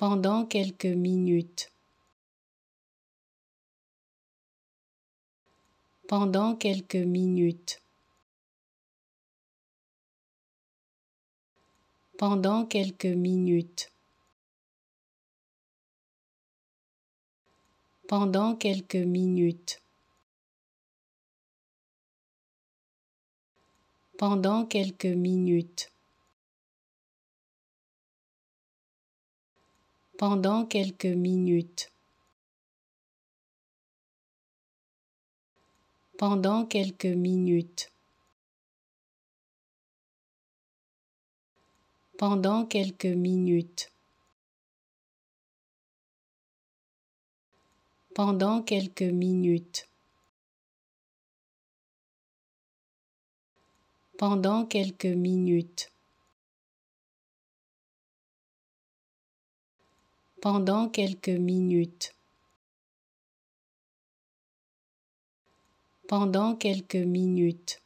pendant quelques minutes. Pendant quelques minutes. Pendant quelques minutes. Pendant quelques minutes. Pendant quelques minutes. pendant quelques minutes. Pendant quelques minutes. Pendant quelques minutes. Pendant quelques minutes. Pendant quelques minutes. pendant quelques minutes. Pendant quelques minutes.